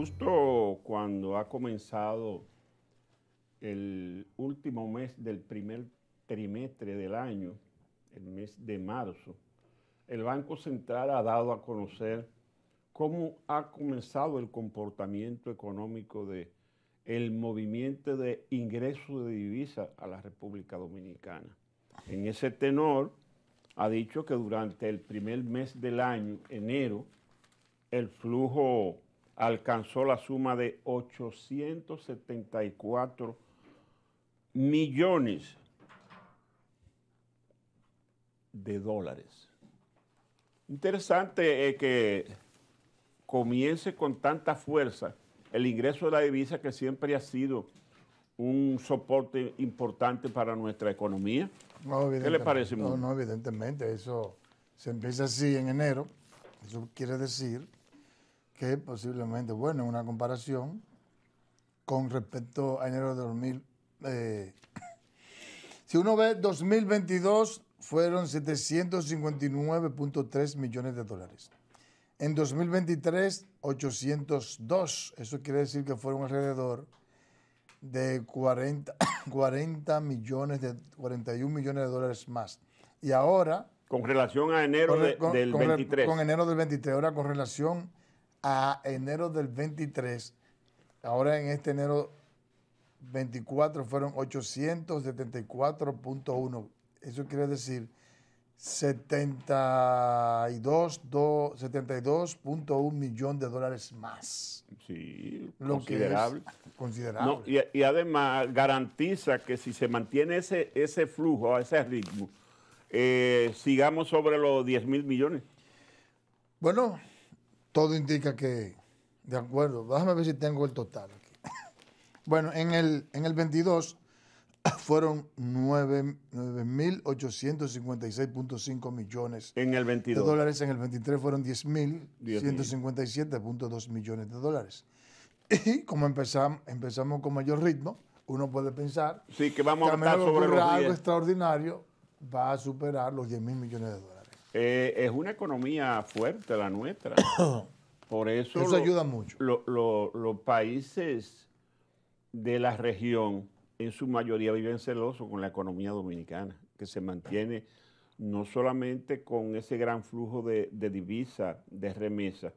justo cuando ha comenzado el último mes del primer trimestre del año, el mes de marzo, el Banco Central ha dado a conocer cómo ha comenzado el comportamiento económico de el movimiento de ingresos de divisas a la República Dominicana. En ese tenor, ha dicho que durante el primer mes del año, enero, el flujo alcanzó la suma de 874 millones de dólares. Interesante eh, que comience con tanta fuerza el ingreso de la divisa que siempre ha sido un soporte importante para nuestra economía. ¿Qué le parece? No, no, evidentemente, eso se empieza así en enero. Eso quiere decir que posiblemente, bueno, una comparación con respecto a enero de 2000. Eh, si uno ve 2022, fueron 759.3 millones de dólares. En 2023, 802. Eso quiere decir que fueron alrededor de 40, millones, de 41 millones de dólares más. Y ahora... Con relación a enero del Con enero del 23. Ahora con relación a enero del 23, ahora en este enero 24 fueron 874.1. Eso quiere decir 72.1 millones millón de dólares más. Sí, considerable. considerable. y, además garantiza que si se mantiene ese, ese flujo, ese ritmo, eh, sigamos sobre los 10 mil millones. Bueno, todo indica que, de acuerdo, déjame ver si tengo el total aquí. Bueno, en el, en el 22 fueron 9.856.5 millones en el 22. de dólares. En el 23 fueron 10.157.2 millones de dólares. Y como empezamos, empezamos con mayor ritmo, uno puede pensar sí, que vamos a, estar sobre los algo extraordinario va a superar los 10 mil millones de dólares. Eh, es una economía fuerte la nuestra. Por eso, nos ayuda mucho. los países de la región, en su mayoría, viven celosos con la economía dominicana, que se mantiene no solamente con ese gran flujo de, divisas, de remesas,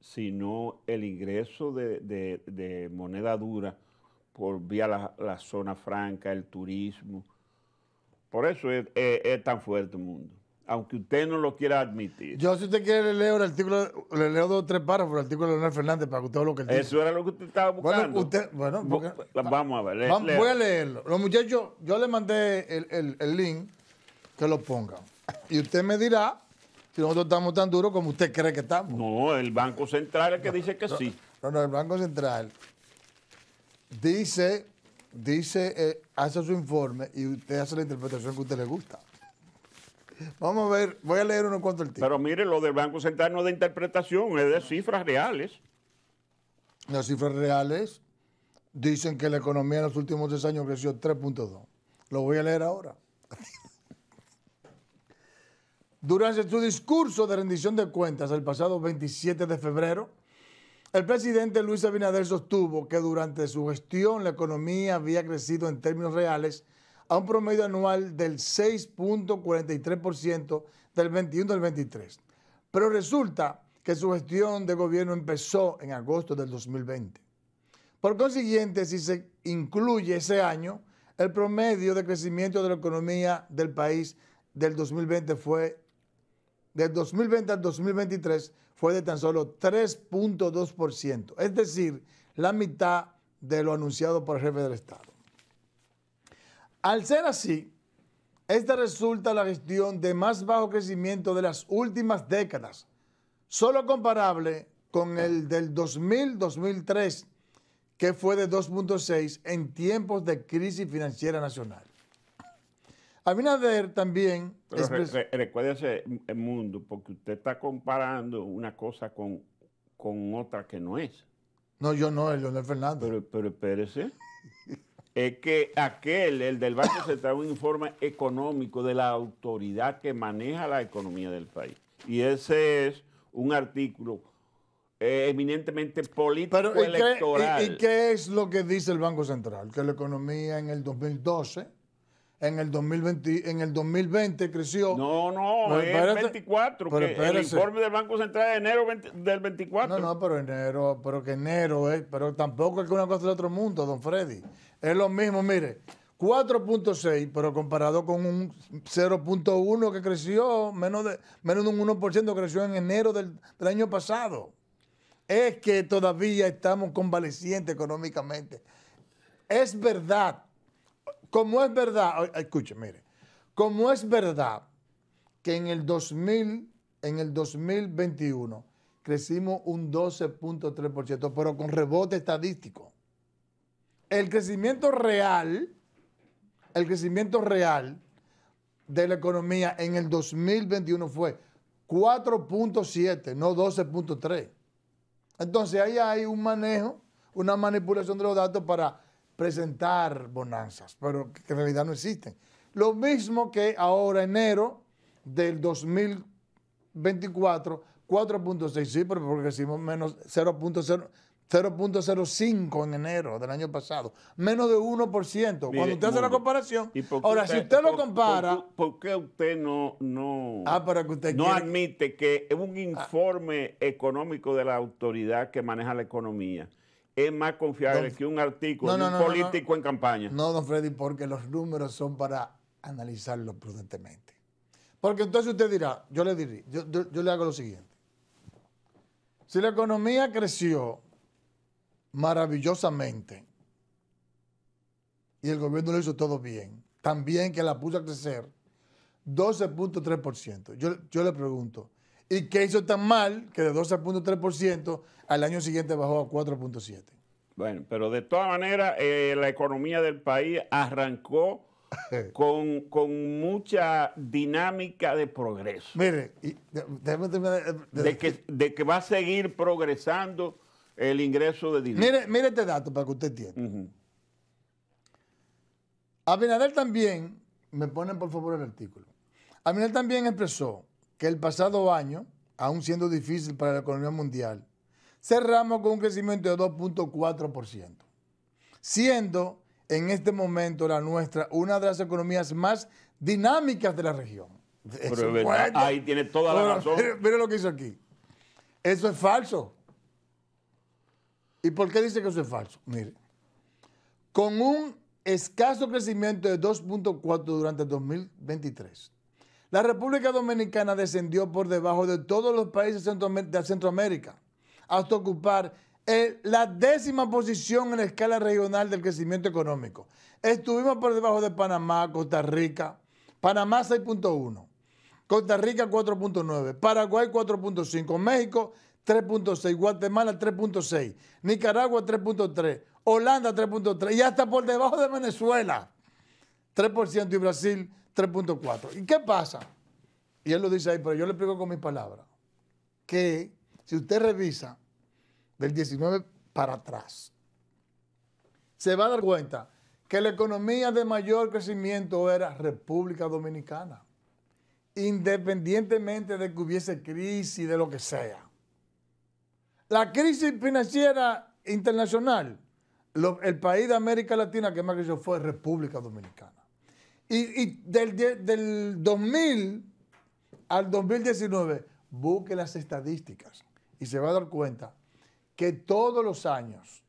sino el ingreso de, moneda dura por vía la, zona franca, el turismo. Por eso es tan fuerte el mundo aunque usted no lo quiera admitir. Yo, si usted quiere, le leo el artículo, le leo dos o tres párrafos del artículo de Leonel Fernández para que usted lo que dice. Eso era lo que usted estaba buscando. Bueno, usted, bueno vamos a ver. voy a leerlo. Los muchachos, yo le mandé el, link que lo pongan. Y usted me dirá si nosotros estamos tan duros como usted cree que estamos. No, el Banco Central es el que dice que sí. No, no, el Banco Central dice, dice, eh, hace su informe y usted hace la interpretación que a usted le gusta. Vamos a ver, voy a leer uno cuanto cuantos tiempo. Pero mire, lo del Banco Central no es de interpretación, es de cifras reales. Las cifras reales dicen que la economía en los últimos tres años creció 3.2. Lo voy a leer ahora. Durante su discurso de rendición de cuentas el pasado 27 de febrero, el presidente Luis Abinader sostuvo que durante su gestión la economía había crecido en términos reales a un promedio anual del 6.43% del 21 al 23. Pero resulta que su gestión de gobierno empezó en agosto del 2020. Por consiguiente, si se incluye ese año, el promedio de crecimiento de la economía del país del 2020 fue del 2020 al 2023 fue de tan solo 3.2%, es decir, la mitad de lo anunciado por el jefe del Estado. Al ser así, esta resulta la gestión de más bajo crecimiento de las últimas décadas, solo comparable con el del 2000-2003, que fue de 2.6 en tiempos de crisis financiera nacional. Abinader también... Pero recuérdese, el mundo, porque usted está comparando una cosa con, otra que no es. No, yo no, el Leonel Fernando. Pero, pero espérese. es que aquel, el del Banco Central, un informe económico de la autoridad que maneja la economía del país. Y ese es un artículo eh, eminentemente político-electoral. ¿y, qué es lo que dice el Banco Central? Que la economía en el 2012 en el 2020, en el creció. No, no, es el 24, el informe del Banco Central de enero del 24. No, no, pero enero, pero que enero pero tampoco es que una cosa del otro mundo, don Freddy. Es lo mismo, mire, 4.6, pero comparado con un 0.1 que creció, menos de, menos de un 1% creció en enero del, año pasado. Es que todavía estamos convalecientes económicamente. Es verdad, como es verdad, escuche, mire, como es verdad que en el 2000, en el 2021 crecimos un 12.3%, pero con rebote estadístico el crecimiento real, el crecimiento real de la economía en el 2021 fue 4.7, no 12.3. Entonces ahí hay un manejo, una manipulación de los datos para presentar bonanzas, pero que en realidad no existen. Lo mismo que ahora enero del 2024, 4.6, sí, pero porque crecimos menos 0.0, 0.05 en enero del año pasado, menos de 1%. Cuando usted hace la comparación, ahora si usted lo compara... Por, qué usted no, no, ah, para que usted no admite que un ah. informe económico de la autoridad que maneja la economía es más confiable que un artículo de un político en campaña? No, don Freddy, porque los números son para analizarlos prudentemente. Porque entonces usted dirá, yo le diré, yo, yo le hago lo siguiente. Si la economía creció maravillosamente. Y el gobierno lo hizo todo bien. También que la puso a crecer 12.3%. Yo, yo le pregunto, ¿y qué hizo tan mal que de 12.3% al año siguiente bajó a 4.7%? Bueno, pero de todas maneras, eh, la economía del país arrancó con, mucha dinámica de progreso. Mire, eh, eh, que, de que va a seguir progresando el ingreso de dinero. Mire, este dato para que usted entienda. Abinader también, me ponen por favor el artículo. Abinader también expresó que el pasado año, aún siendo difícil para la economía mundial, cerramos con un crecimiento de 2.4%, siendo en este momento la nuestra una de las economías más dinámicas de la región. ahí tiene toda la razón. mire lo que hizo aquí. Eso es falso. ¿Y por qué dice que eso es falso? Mire, con un escaso crecimiento de 2.4 durante 2023, la República Dominicana descendió por debajo de todos los países de Centroamérica hasta ocupar eh, la décima posición en la escala regional del crecimiento económico. Estuvimos por debajo de Panamá, Costa Rica, Panamá 6.1, Costa Rica 4.9, Paraguay 4.5, México 3.6, Guatemala 3.6, Nicaragua 3.3, Holanda 3.3 y hasta por debajo de Venezuela 3% y Brasil 3.4. ¿Y qué pasa? Y él lo dice ahí, pero yo le explico con mis palabras. Que si usted revisa del 19 para atrás, se va a dar cuenta que la economía de mayor crecimiento era República Dominicana, independientemente de que hubiese crisis, de lo que sea. La crisis financiera internacional, el país de América Latina que más creció fue República Dominicana. Y, del, del 2000 al 2019, busque las estadísticas y se va a dar cuenta que todos los años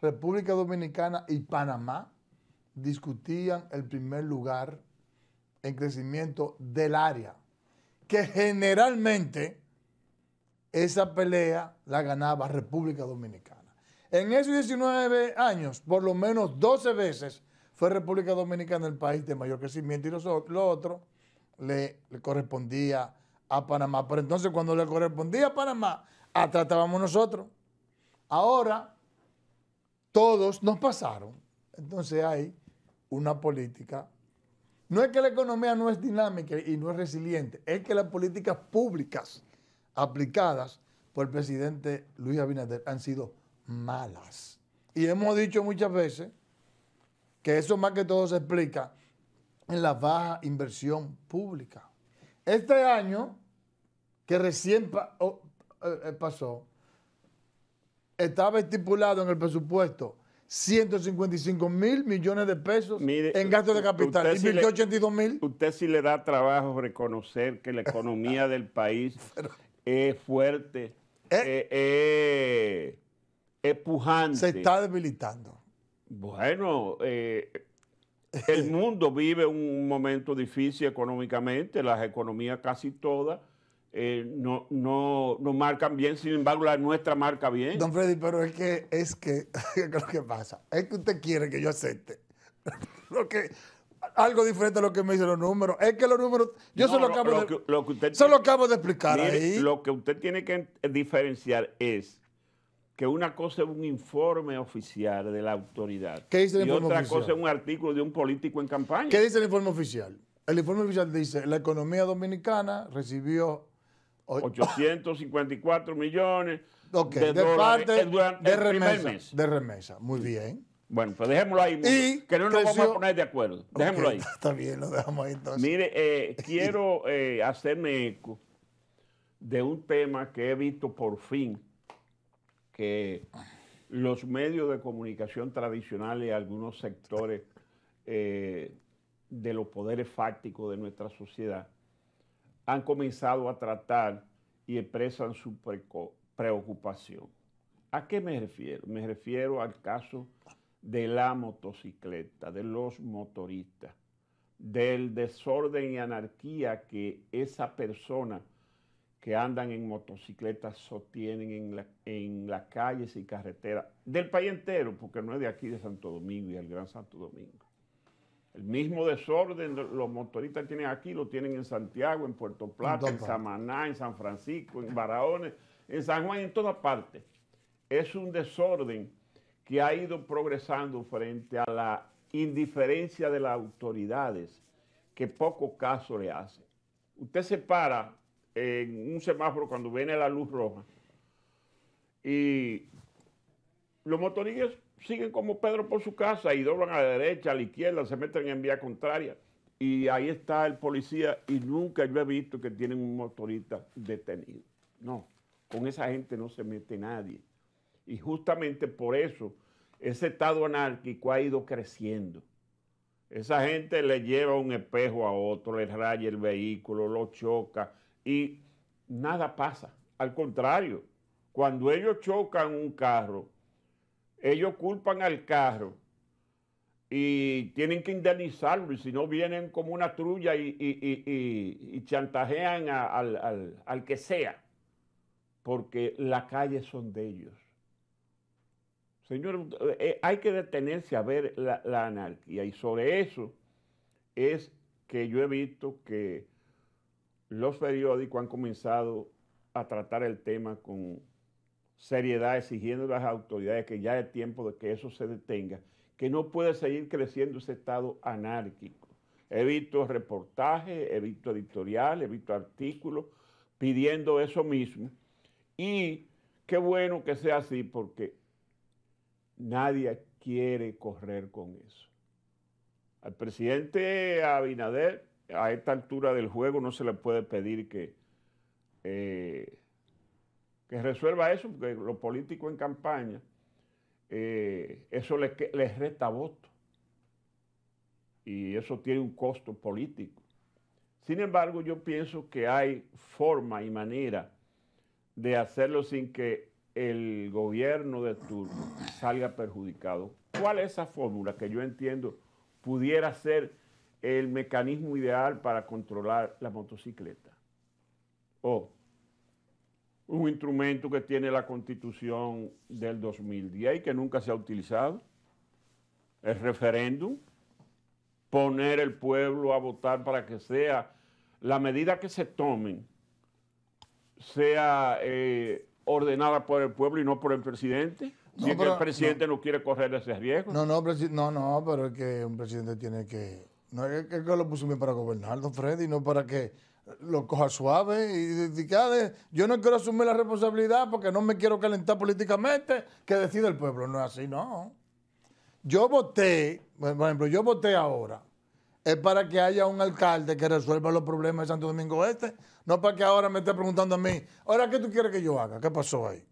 República Dominicana y Panamá discutían el primer lugar en crecimiento del área, que generalmente esa pelea la ganaba República Dominicana. En esos 19 años, por lo menos 12 veces, fue República Dominicana el país de mayor crecimiento y lo, otro le, le, correspondía a Panamá. Pero entonces cuando le correspondía a Panamá, atratábamos ah, nosotros. Ahora, todos nos pasaron. Entonces hay una política. No es que la economía no es dinámica y no es resiliente, es que las políticas públicas aplicadas por el presidente Luis Abinader han sido malas. Y hemos dicho muchas veces que eso más que todo se explica en la baja inversión pública. Este año, que recién eh, eh, pasó, estaba estipulado en el presupuesto 155 mil millones de pesos en gastos de capital. y mil. usted sí le da trabajo reconocer que la economía del país es fuerte, eh. Eh, eh, es pujante. Se está debilitando. Bueno, el mundo vive un momento difícil económicamente, las economías casi todas. no, no, marcan bien, sin embargo la nuestra marca bien. Don Freddy, pero es que, es que, ¿qué lo que pasa? Es que usted quiere que yo acepte lo que, algo diferente a lo que me dicen los números. Es que los números, yo solo acabo, de, acabo de explicar Lo que usted tiene que eh, diferenciar es que una cosa es un informe oficial de la autoridad y otra cosa es un artículo de un político en campaña. ¿Qué dice el informe oficial? El informe oficial dice, la economía dominicana recibió 854 millones de, de, dólares parte, de remesa, De remesa, muy bien. Bueno, pues dejémoslo ahí, que no nos vamos a poner de acuerdo. Dejémoslo ahí. Está bien, lo dejamos ahí entonces. Mire, eh, quiero eh, hacerme eco de un tema que he visto por fin que los medios de comunicación tradicionales y algunos sectores eh, de los poderes fácticos de nuestra sociedad han comenzado a tratar y expresan su preocupación. ¿A qué me refiero? Me refiero al caso de la motocicleta, de los motoristas, del desorden y anarquía que esa persona que andan en motocicletas sostienen en, en las calles y carreteras del país entero, porque no es de aquí de Santo Domingo y el Gran Santo Domingo. El mismo desorden los motoristas tienen aquí, lo tienen en Santiago, en Puerto Plata, en, Samaná, en San Francisco, en Barahones, en San Juan, en todas partes. Es un desorden que ha ido progresando frente a la indiferencia de las autoridades que poco caso le hace. Usted se para en un semáforo cuando viene la luz roja y los motoristas siguen como Pedro por su casa y doblan a la derecha, a la izquierda, se meten en vía contraria y ahí está el policía y nunca yo he visto que tienen un motorista detenido. No, con esa gente no se mete nadie. Y justamente por eso ese Estado anárquico ha ido creciendo. Esa gente le lleva un espejo a otro, le raya el vehículo, lo choca y nada pasa. Al contrario, cuando ellos chocan un carro, ellos culpan al carro y tienen que indemnizarlo y si no vienen como una trulla y, chantajean al, al que sea, porque la calle son de ellos. Señor, eh, eh, hay que detenerse a ver la, la, anarquía y sobre eso es que yo he visto que los periódicos han comenzado a tratar el tema con seriedad, exigiendo a las autoridades que ya es tiempo de que eso se detenga, que no puede seguir creciendo ese estado anárquico. He visto reportajes, he visto editoriales, he visto artículos pidiendo eso mismo y qué bueno que sea así porque Nadie quiere correr con eso. Al presidente Abinader, a esta altura del juego, no se le puede pedir que, eh, que resuelva eso, porque lo político en campaña, eh, eso les, les resta votos. Y eso tiene un costo político. Sin embargo, yo pienso que hay forma y manera de hacerlo sin que el gobierno de turno salga perjudicado. ¿Cuál es esa fórmula que yo entiendo pudiera ser el mecanismo ideal para controlar la motocicleta? O un instrumento que tiene la constitución del 2010 y que nunca se ha utilizado, el referéndum, poner el pueblo a votar para que sea la medida que se tomen sea eh, ordenada por el pueblo y no por el presidente. si el presidente no, quiere correr ese riesgo. No, no, no, no, pero es que un presidente tiene que. No es que, lo puso bien para gobernar, don Freddy, no para que lo coja suave y, dedicado. Ah, yo no quiero asumir la responsabilidad porque no me quiero calentar políticamente, que decide el pueblo. No es así, no. Yo voté, por ejemplo, yo voté ahora es para que haya un alcalde que resuelva los problemas de Santo Domingo Este, no para que ahora me esté preguntando a mí, ahora, ¿qué tú quieres que yo haga? ¿Qué pasó ahí?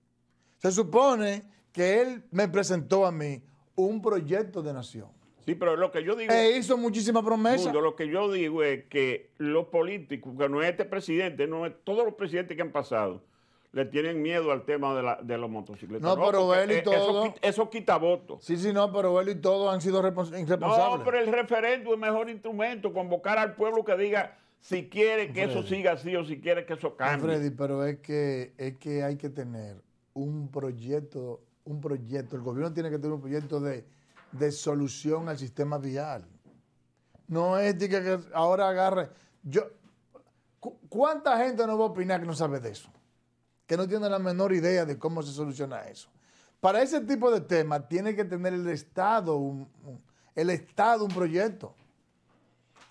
Se supone que él me presentó a mí un proyecto de nación. Sí, pero lo que yo digo... E hizo muchísimas promesas. lo que yo digo es que los políticos, que no es este presidente, no es todos los presidentes que han pasado, le tienen miedo al tema de, los motocicletas. No, pero y eh, Eso, quita votos. Sí, sí, no, pero él y todo han sido irresponsables. No, pero el referéndum es mejor instrumento, convocar al pueblo que diga si quiere que eso siga así o si quiere que eso cambie. Freddy, pero es que, es que hay que tener un proyecto, un proyecto. El gobierno tiene que tener un proyecto de, de solución al sistema vial. No es de que ahora agarre. Yo, ¿Cuánta gente no va a opinar que no sabe de eso? que no tiene la menor idea de cómo se soluciona eso. Para ese tipo de temas tiene que tener el Estado un, el Estado un proyecto.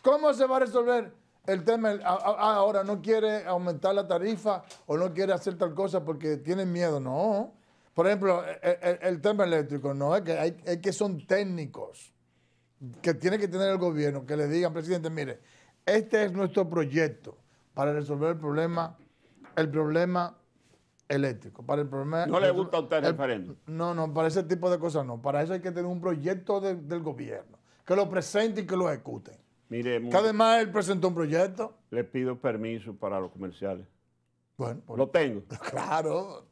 ¿Cómo se va a resolver el tema? Ahora no quiere aumentar la tarifa o no quiere hacer tal cosa porque tiene miedo. No. Por ejemplo, e, e, el, tema eléctrico, no, es que, hay, que son técnicos que tiene que tener el gobierno, que le digan, presidente, mire, este es nuestro proyecto para resolver el problema, el problema eléctrico. Para el problema, ¿No le gusta a usted el, referéndum? No, no, para ese tipo de cosas no. Para eso hay que tener un proyecto del gobierno, que lo presente y que lo ejecuten. Mire, que además él presentó un proyecto. Le pido permiso para los comerciales. Bueno, lo tengo. Claro.